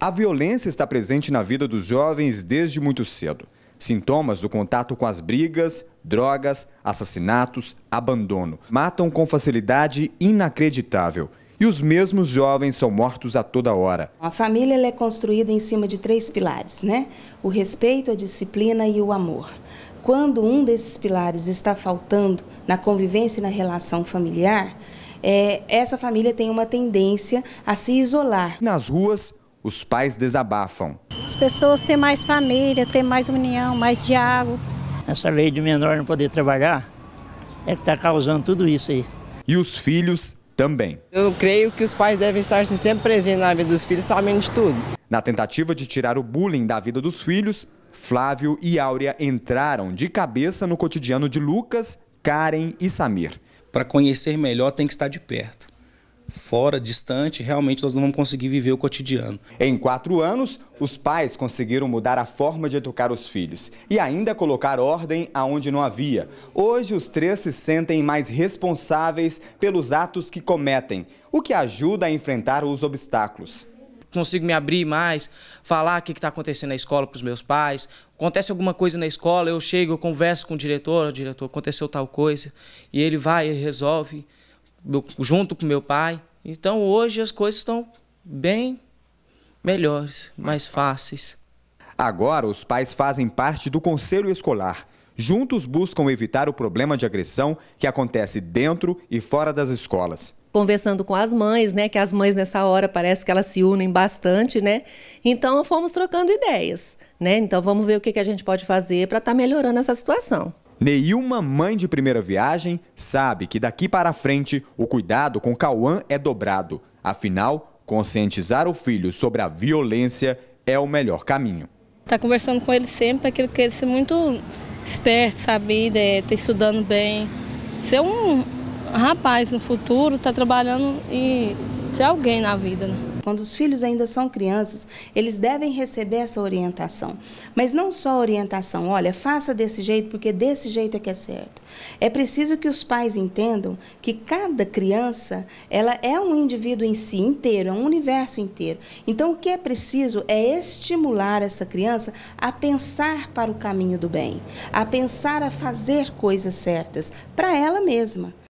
A violência está presente na vida dos jovens desde muito cedo. Sintomas do contato com as brigas, drogas, assassinatos, abandono. Matam com facilidade inacreditável. E os mesmos jovens são mortos a toda hora. A família é construída em cima de três pilares, né? O respeito, a disciplina e o amor. Quando um desses pilares está faltando na convivência e na relação familiar, é, essa família tem uma tendência a se isolar. Nas ruas, os pais desabafam. As pessoas ser mais família, ter mais união, mais diálogo. Essa lei de menor não poder trabalhar é que está causando tudo isso aí. E os filhos também. Eu creio que os pais devem estar assim, sempre presentes na vida dos filhos, sabendo de tudo. Na tentativa de tirar o bullying da vida dos filhos, Flávio e Áurea entraram de cabeça no cotidiano de Lucas, Karen e Samir. Para conhecer melhor, tem que estar de perto fora, distante, realmente nós não vamos conseguir viver o cotidiano. Em quatro anos, os pais conseguiram mudar a forma de educar os filhos e ainda colocar ordem aonde não havia. Hoje, os três se sentem mais responsáveis pelos atos que cometem, o que ajuda a enfrentar os obstáculos consigo me abrir mais, falar o que está acontecendo na escola para os meus pais. Acontece alguma coisa na escola, eu chego, eu converso com o diretor, o diretor, aconteceu tal coisa, e ele vai, ele resolve do, junto com meu pai. Então hoje as coisas estão bem melhores, mais fáceis. Agora os pais fazem parte do conselho escolar. Juntos buscam evitar o problema de agressão que acontece dentro e fora das escolas conversando com as mães, né? Que as mães nessa hora parece que elas se unem bastante, né? Então fomos trocando ideias, né? Então vamos ver o que, a gente pode fazer para estar tá melhorando essa situação. Nenhuma mãe de primeira viagem sabe que daqui para frente o cuidado com Cauã é dobrado. Afinal, conscientizar o filho sobre a violência é o melhor caminho. Tá conversando com ele sempre é aquilo que ele queira ser muito esperto, sabido, é, tá estudando bem. Ser é um rapaz no futuro, tá trabalhando e ser alguém na vida, né? quando os filhos ainda são crianças, eles devem receber essa orientação. Mas não só orientação, olha, faça desse jeito, porque desse jeito é que é certo. É preciso que os pais entendam que cada criança, ela é um indivíduo em si inteiro, é um universo inteiro. Então, o que é preciso é estimular essa criança a pensar para o caminho do bem, a pensar a fazer coisas certas para ela mesma.